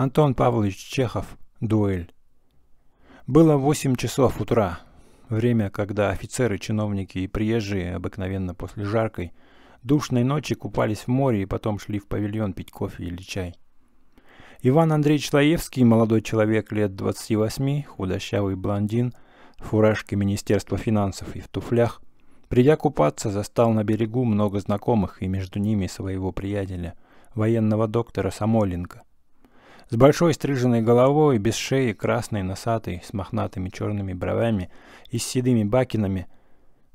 Антон Павлович Чехов. Дуэль. Было 8 часов утра. Время, когда офицеры, чиновники и приезжие, обыкновенно после жаркой, душной ночи купались в море и потом шли в павильон пить кофе или чай. Иван Андреевич Лаевский, молодой человек лет 28, худощавый блондин, в фуражке Министерства финансов и в туфлях, придя купаться, застал на берегу много знакомых и между ними своего приятеля, военного доктора Самойленко, с большой стриженной головой, без шеи, красной, носатой, с мохнатыми черными бровями и с седыми бакинами,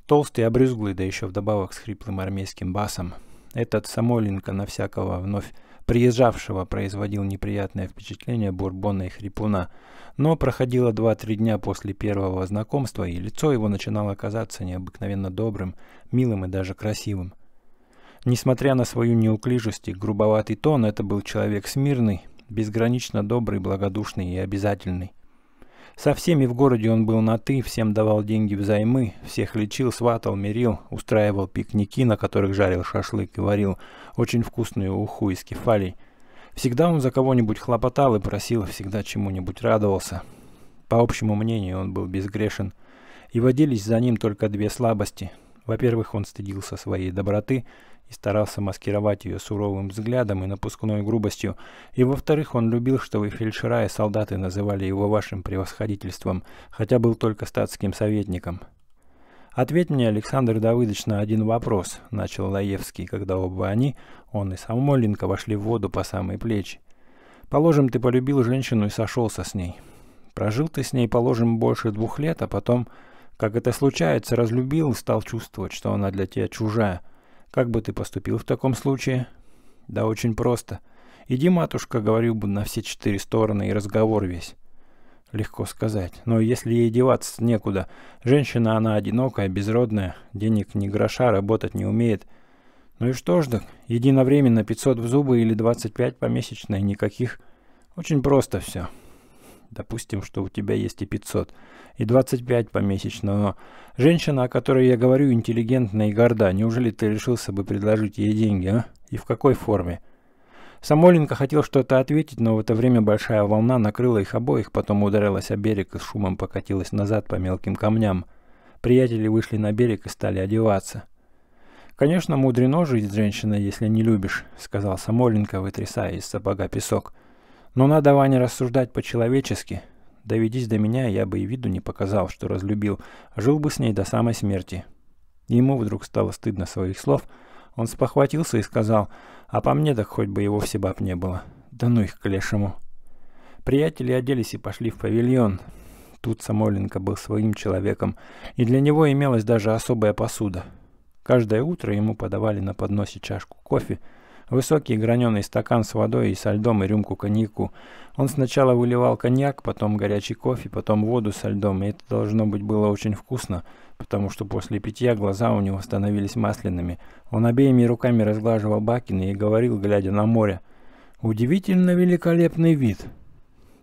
толстый, обрюзглый, да еще вдобавок с хриплым армейским басом. Этот Самойленко на всякого вновь приезжавшего производил неприятное впечатление бурбона и хрипуна, но проходило 2-3 дня после первого знакомства, и лицо его начинало казаться необыкновенно добрым, милым и даже красивым. Несмотря на свою неуклижесть и грубоватый тон, это был человек смирный, безгранично добрый, благодушный и обязательный. Со всеми в городе он был на «ты», всем давал деньги взаймы, всех лечил, сватал, мирил, устраивал пикники, на которых жарил шашлык и варил очень вкусную уху из кефалей. Всегда он за кого-нибудь хлопотал и просил, всегда чему-нибудь радовался. По общему мнению, он был безгрешен. И водились за ним только две слабости. Во-первых, он стыдился своей доброты – старался маскировать ее суровым взглядом и напускной грубостью, и во-вторых, он любил, что вы фельдшера и солдаты называли его вашим превосходительством, хотя был только статским советником. «Ответь мне, Александр Давыдович, на один вопрос», — начал Лаевский, когда оба они, он и Самойленко, вошли в воду по самые плечи. «Положим, ты полюбил женщину и сошелся с ней. Прожил ты с ней, положим, больше двух лет, а потом, как это случается, разлюбил и стал чувствовать, что она для тебя чужая». Как бы ты поступил в таком случае? Да очень просто. Иди, матушка, говорю, бы на все четыре стороны и разговор весь. Легко сказать. Но если ей деваться некуда. Женщина она одинокая, безродная, денег ни гроша, работать не умеет. Ну и что ж так, единовременно 500 в зубы или 25 помесячные, никаких. Очень просто все допустим, что у тебя есть и 500, и 25 помесячно, но женщина, о которой я говорю, интеллигентна и горда, неужели ты решился бы предложить ей деньги, а? И в какой форме? Самойленко хотел что-то ответить, но в это время большая волна накрыла их обоих, потом ударилась о берег и с шумом покатилась назад по мелким камням. Приятели вышли на берег и стали одеваться. «Конечно, мудрено жить с женщиной, если не любишь», — сказал Самойленко, вытрясая из сапога песок. Но надо, Ваня, рассуждать по-человечески. Доведись до меня, я бы и виду не показал, что разлюбил. Жил бы с ней до самой смерти. Ему вдруг стало стыдно своих слов. Он спохватился и сказал, а по мне так хоть бы его все баб не было. Да ну их к лешему. Приятели оделись и пошли в павильон. Тут Самойленко был своим человеком, и для него имелась даже особая посуда. Каждое утро ему подавали на подносе чашку кофе, Высокий граненый стакан с водой и со льдом и рюмку коньяку. Он сначала выливал коньяк, потом горячий кофе, потом воду со льдом, и это должно быть было очень вкусно, потому что после питья глаза у него становились масляными. Он обеими руками разглаживал бакины и говорил, глядя на море, «Удивительно великолепный вид!»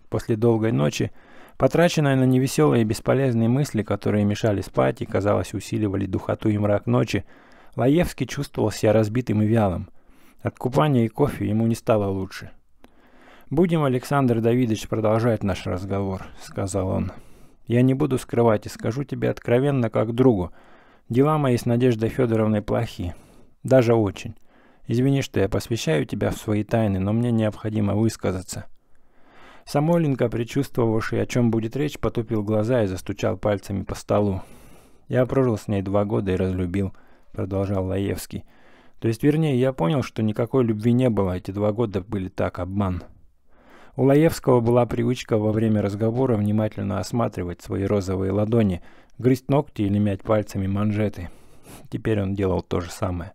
После долгой ночи, потраченной на невеселые и бесполезные мысли, которые мешали спать и, казалось, усиливали духоту и мрак ночи, Лаевский чувствовал себя разбитым и вялым – от купания и кофе ему не стало лучше. «Будем, Александр Давидович, продолжать наш разговор», — сказал он. «Я не буду скрывать и скажу тебе откровенно, как другу. Дела мои с Надеждой Федоровной плохи. Даже очень. Извини, что я посвящаю тебя в свои тайны, но мне необходимо высказаться». Самойленко, предчувствовавший, о чем будет речь, потупил глаза и застучал пальцами по столу. «Я прожил с ней два года и разлюбил», — продолжал Лаевский. То есть, вернее, я понял, что никакой любви не было, эти два года были так, обман. У Лаевского была привычка во время разговора внимательно осматривать свои розовые ладони, грызть ногти или мять пальцами манжеты. Теперь он делал то же самое.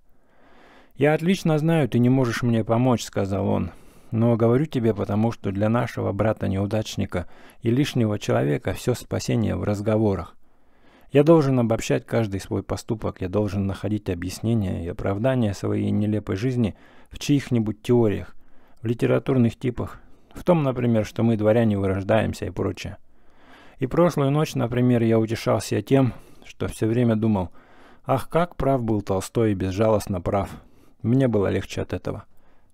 «Я отлично знаю, ты не можешь мне помочь», — сказал он. «Но говорю тебе, потому что для нашего брата-неудачника и лишнего человека все спасение в разговорах. Я должен обобщать каждый свой поступок, я должен находить объяснения и оправдания своей нелепой жизни в чьих-нибудь теориях, в литературных типах, в том, например, что мы дворяне вырождаемся и прочее. И прошлую ночь, например, я утешался тем, что все время думал, ах, как прав был Толстой и безжалостно прав. Мне было легче от этого.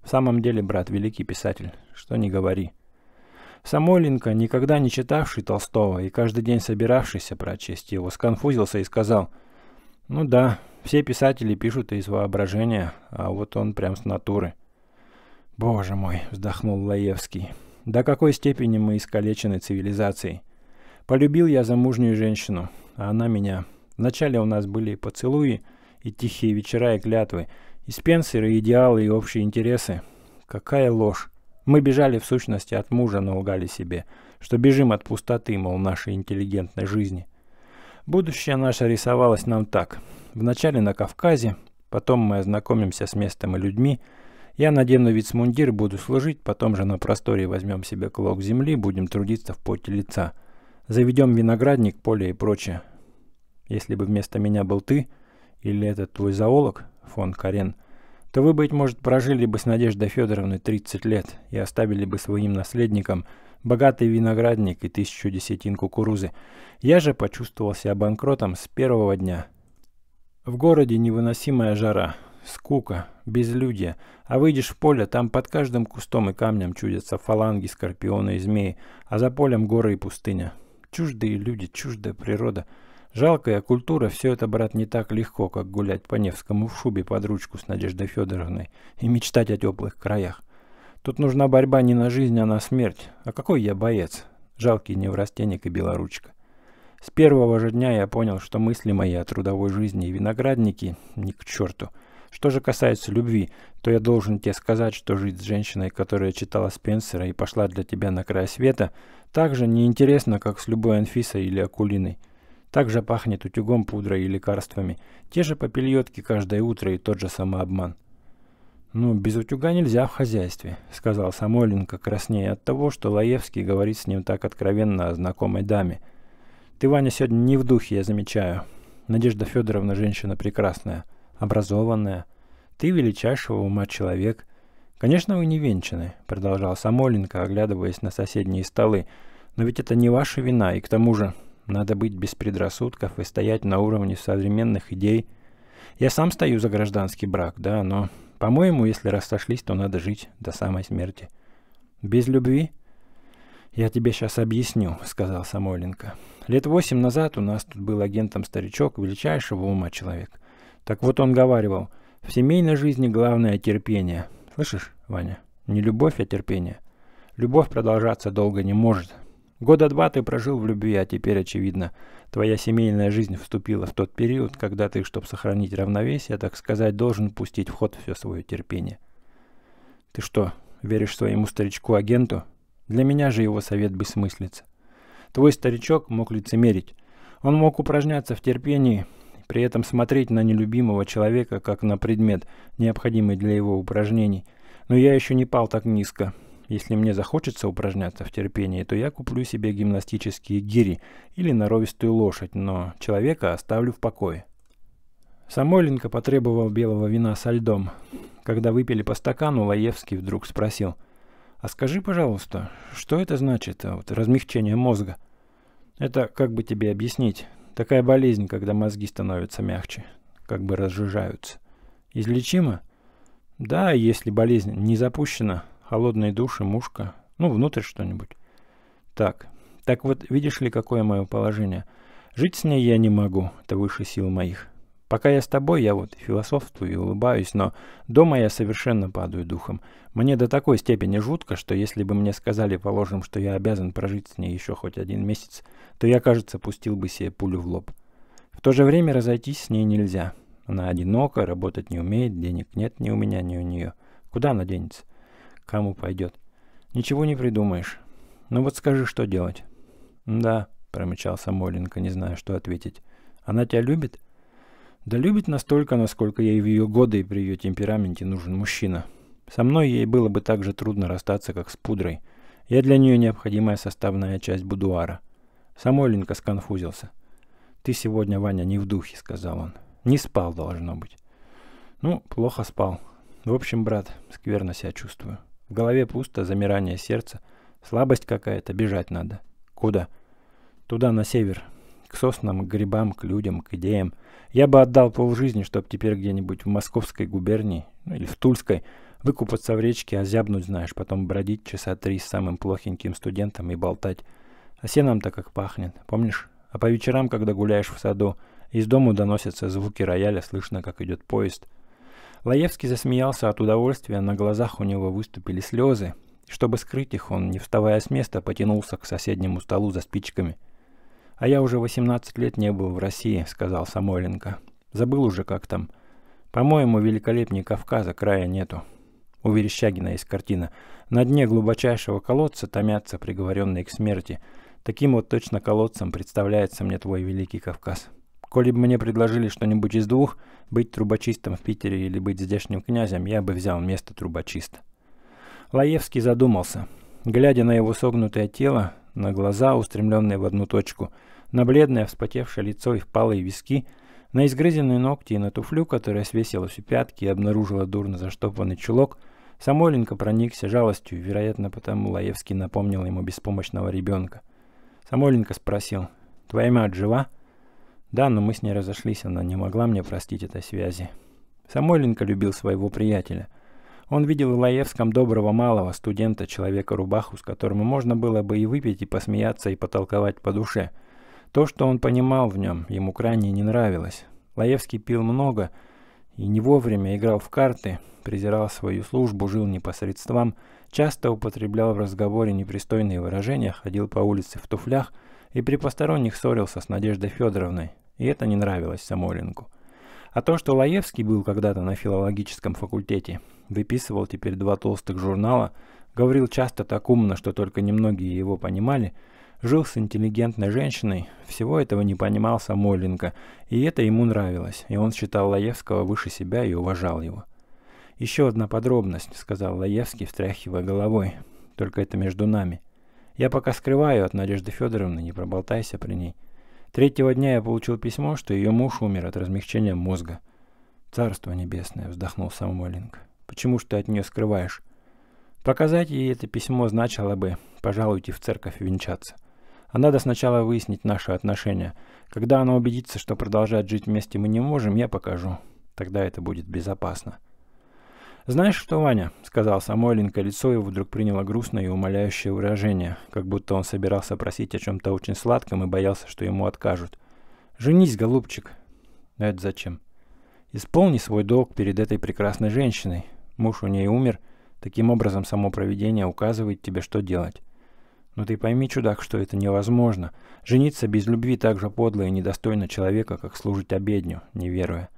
В самом деле, брат, великий писатель, что не говори. Самойленко, никогда не читавший Толстого и каждый день собиравшийся прочесть его, сконфузился и сказал, «Ну да, все писатели пишут из воображения, а вот он прям с натуры». «Боже мой!» – вздохнул Лаевский. «До какой степени мы искалечены цивилизацией? Полюбил я замужнюю женщину, а она меня. Вначале у нас были поцелуи, и тихие вечера, и клятвы, и спенсеры, и идеалы, и общие интересы. Какая ложь! Мы бежали в сущности от мужа, но лгали себе, что бежим от пустоты, мол, нашей интеллигентной жизни. Будущее наше рисовалось нам так. Вначале на Кавказе, потом мы ознакомимся с местом и людьми, я надену вид вицмундир, буду служить, потом же на просторе возьмем себе клок земли, будем трудиться в поте лица. Заведем виноградник, поле и прочее. Если бы вместо меня был ты, или этот твой зоолог, фон Карен – то вы, быть может, прожили бы с Надеждой Федоровной 30 лет и оставили бы своим наследникам богатый виноградник и тысячу десятин кукурузы. Я же почувствовал себя банкротом с первого дня. В городе невыносимая жара, скука, безлюдие, а выйдешь в поле, там под каждым кустом и камнем чудятся фаланги, скорпионы и змеи, а за полем горы и пустыня. Чуждые люди, чуждая природа – Жалкая культура – все это, брат, не так легко, как гулять по Невскому в шубе под ручку с Надеждой Федоровной и мечтать о теплых краях. Тут нужна борьба не на жизнь, а на смерть. А какой я боец? Жалкий неврастенник и белоручка. С первого же дня я понял, что мысли мои о трудовой жизни и винограднике ни к черту. Что же касается любви, то я должен тебе сказать, что жить с женщиной, которая читала Спенсера и пошла для тебя на край света, так же неинтересно, как с любой Анфисой или Акулиной. Также пахнет утюгом, пудрой и лекарствами. Те же попельотки каждое утро и тот же самообман. «Ну, без утюга нельзя в хозяйстве», — сказал Самойленко, краснее от того, что Лаевский говорит с ним так откровенно о знакомой даме. «Ты, Ваня, сегодня не в духе, я замечаю. Надежда Федоровна женщина прекрасная, образованная. Ты величайшего ума человек. Конечно, вы не венчаны», — продолжал Самойленко, оглядываясь на соседние столы. «Но ведь это не ваша вина, и к тому же надо быть без предрассудков и стоять на уровне современных идей. Я сам стою за гражданский брак, да, но, по-моему, если расsoшлись, то надо жить до самой смерти. Без любви? Я тебе сейчас объясню, сказал Самойленко. Лет восемь назад у нас тут был агентом старичок, величайшего ума человек. Так вот он говаривал, в семейной жизни главное терпение. Слышишь, Ваня? Не любовь, а терпение. Любовь продолжаться долго не может, Года два ты прожил в любви, а теперь, очевидно, твоя семейная жизнь вступила в тот период, когда ты, чтобы сохранить равновесие, так сказать, должен пустить в ход все свое терпение. Ты что, веришь своему старичку-агенту? Для меня же его совет бессмыслица. Твой старичок мог лицемерить. Он мог упражняться в терпении, при этом смотреть на нелюбимого человека, как на предмет, необходимый для его упражнений. Но я еще не пал так низко, если мне захочется упражняться в терпении, то я куплю себе гимнастические гири или норовистую лошадь, но человека оставлю в покое. Самойленко потребовал белого вина со льдом. Когда выпили по стакану, Лаевский вдруг спросил. «А скажи, пожалуйста, что это значит, э, вот, размягчение мозга?» «Это, как бы тебе объяснить, такая болезнь, когда мозги становятся мягче, как бы разжижаются. Излечимо?» «Да, если болезнь не запущена, холодные души, и мушка. Ну, внутрь что-нибудь. Так. Так вот, видишь ли, какое мое положение? Жить с ней я не могу, это выше сил моих. Пока я с тобой, я вот философствую и улыбаюсь, но дома я совершенно падаю духом. Мне до такой степени жутко, что если бы мне сказали, положим, что я обязан прожить с ней еще хоть один месяц, то я, кажется, пустил бы себе пулю в лоб. В то же время разойтись с ней нельзя. Она одинока, работать не умеет, денег нет ни у меня, ни у нее. Куда она денется? кому пойдет. Ничего не придумаешь. Ну вот скажи, что делать. Да, промычал Самойленко, не зная, что ответить. Она тебя любит? Да любит настолько, насколько ей в ее годы и при ее темпераменте нужен мужчина. Со мной ей было бы так же трудно расстаться, как с пудрой. Я для нее необходимая составная часть будуара. Самойленко сконфузился. «Ты сегодня, Ваня, не в духе», — сказал он. «Не спал, должно быть». «Ну, плохо спал. В общем, брат, скверно себя чувствую». В голове пусто, замирание сердца. Слабость какая-то, бежать надо. Куда? Туда, на север. К соснам, к грибам, к людям, к идеям. Я бы отдал полжизни, чтобы теперь где-нибудь в московской губернии ну, или в Тульской выкупаться в речке, озябнуть, а знаешь, потом бродить часа три с самым плохеньким студентом и болтать. А сеном-то как пахнет, помнишь? А по вечерам, когда гуляешь в саду, из дому доносятся звуки рояля, слышно, как идет поезд – Лаевский засмеялся от удовольствия, на глазах у него выступили слезы. Чтобы скрыть их, он, не вставая с места, потянулся к соседнему столу за спичками. «А я уже 18 лет не был в России», — сказал Самойленко. «Забыл уже, как там. По-моему, великолепнее Кавказа края нету». У Верещагина есть картина. На дне глубочайшего колодца томятся приговоренные к смерти. Таким вот точно колодцем представляется мне твой великий Кавказ. Коли бы мне предложили что-нибудь из двух, быть трубочистом в Питере или быть здешним князем, я бы взял место трубочиста. Лаевский задумался. Глядя на его согнутое тело, на глаза, устремленные в одну точку, на бледное, вспотевшее лицо и впалые виски, на изгрызенные ногти и на туфлю, которая свесилась у пятки и обнаружила дурно заштопанный чулок, Самойленко проникся жалостью, вероятно, потому Лаевский напомнил ему беспомощного ребенка. Самойленко спросил, «Твоя мать жива?» Да, но мы с ней разошлись, она не могла мне простить этой связи. Самойленко любил своего приятеля. Он видел в Лаевском доброго малого студента, человека-рубаху, с которым можно было бы и выпить, и посмеяться, и потолковать по душе. То, что он понимал в нем, ему крайне не нравилось. Лаевский пил много и не вовремя играл в карты, презирал свою службу, жил не по средствам, часто употреблял в разговоре непристойные выражения, ходил по улице в туфлях и при посторонних ссорился с Надеждой Федоровной, и это не нравилось Самойленку. А то, что Лаевский был когда-то на филологическом факультете, выписывал теперь два толстых журнала, говорил часто так умно, что только немногие его понимали, жил с интеллигентной женщиной, всего этого не понимал Самойленко, и это ему нравилось, и он считал Лаевского выше себя и уважал его. «Еще одна подробность», — сказал Лаевский, встряхивая головой, — «только это между нами. Я пока скрываю от Надежды Федоровны, не проболтайся при ней». Третьего дня я получил письмо, что ее муж умер от размягчения мозга. «Царство небесное!» — вздохнул Самойленко. «Почему ж ты от нее скрываешь?» Показать ей это письмо значило бы, пожалуй, идти в церковь венчаться. А надо сначала выяснить наши отношения. Когда она убедится, что продолжать жить вместе мы не можем, я покажу. Тогда это будет безопасно. «Знаешь что, Ваня?» — сказал Самойленко, лицо его вдруг приняло грустное и умоляющее выражение, как будто он собирался просить о чем-то очень сладком и боялся, что ему откажут. «Женись, голубчик!» «Но «А это зачем?» «Исполни свой долг перед этой прекрасной женщиной. Муж у ней умер. Таким образом, само проведение указывает тебе, что делать. Но «Ну ты пойми, чудак, что это невозможно. Жениться без любви так же подло и недостойно человека, как служить обедню, не веруя.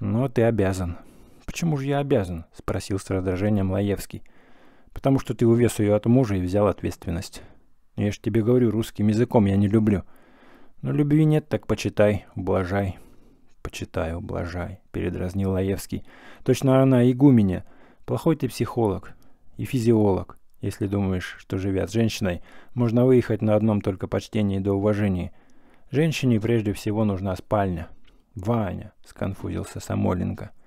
Но ты обязан, «Почему же я обязан?» – спросил с раздражением Лаевский. «Потому что ты увез ее от мужа и взял ответственность. Я ж тебе говорю, русским языком я не люблю. Но любви нет, так почитай, ублажай». «Почитай, ублажай», – передразнил Лаевский. «Точно она, игуменя. Плохой ты психолог и физиолог, если думаешь, что живя с женщиной, можно выехать на одном только почтении до уважении. Женщине прежде всего нужна спальня». «Ваня», – сконфузился Самоленко –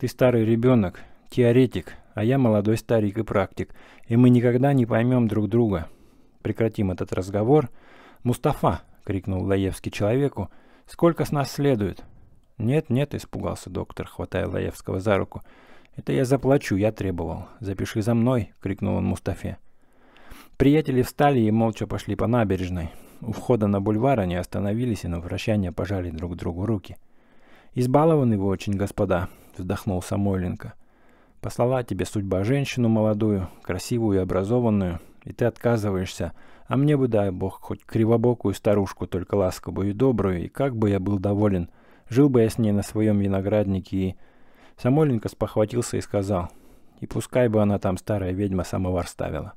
ты старый ребенок, теоретик, а я молодой старик и практик, и мы никогда не поймем друг друга. Прекратим этот разговор. Мустафа, крикнул Лаевский человеку, сколько с нас следует? Нет, нет, испугался доктор, хватая Лаевского за руку. Это я заплачу, я требовал. Запиши за мной, крикнул он Мустафе. Приятели встали и молча пошли по набережной. У входа на бульвар они остановились и на прощание пожали друг другу руки. Избалованы вы очень, господа, вздохнул Самойленко. Послала тебе судьба женщину молодую, красивую и образованную, и ты отказываешься, а мне бы, дай бог, хоть кривобокую старушку, только ласковую и добрую, и как бы я был доволен, жил бы я с ней на своем винограднике и... Самойленко спохватился и сказал, и пускай бы она там старая ведьма самовар ставила.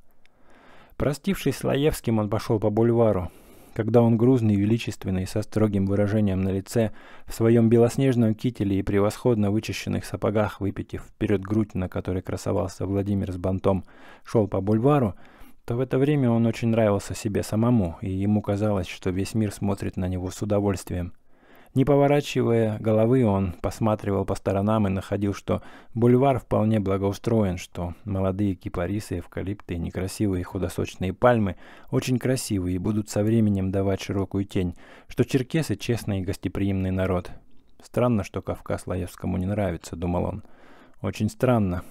Простившись с Лаевским, он пошел по бульвару, когда он грузный, величественный, со строгим выражением на лице, в своем белоснежном кителе и превосходно вычищенных сапогах, выпитив вперед грудь, на которой красовался Владимир с бантом, шел по бульвару, то в это время он очень нравился себе самому, и ему казалось, что весь мир смотрит на него с удовольствием. Не поворачивая головы, он посматривал по сторонам и находил, что бульвар вполне благоустроен, что молодые кипарисы, эвкалипты, некрасивые худосочные пальмы очень красивые и будут со временем давать широкую тень, что черкесы – честный и гостеприимный народ. «Странно, что Кавказ Лаевскому не нравится», – думал он. «Очень странно».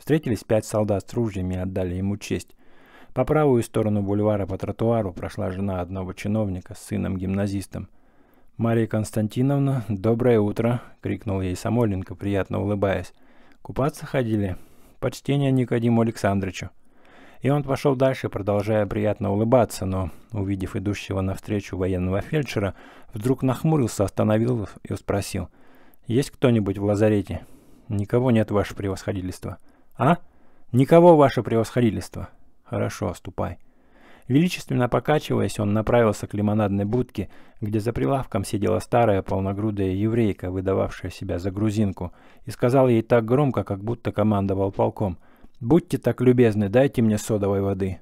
Встретились пять солдат с ружьями и отдали ему честь. По правую сторону бульвара по тротуару прошла жена одного чиновника с сыном-гимназистом – «Мария Константиновна, доброе утро!» — крикнул ей Самойленко, приятно улыбаясь. «Купаться ходили? Почтение Никодиму Александровичу!» И он пошел дальше, продолжая приятно улыбаться, но, увидев идущего навстречу военного фельдшера, вдруг нахмурился, остановил и спросил. «Есть кто-нибудь в лазарете?» «Никого нет, ваше превосходительство». «А? Никого, ваше превосходительство». «Хорошо, ступай». Величественно покачиваясь, он направился к лимонадной будке, где за прилавком сидела старая полногрудая еврейка, выдававшая себя за грузинку, и сказал ей так громко, как будто командовал полком. «Будьте так любезны, дайте мне содовой воды».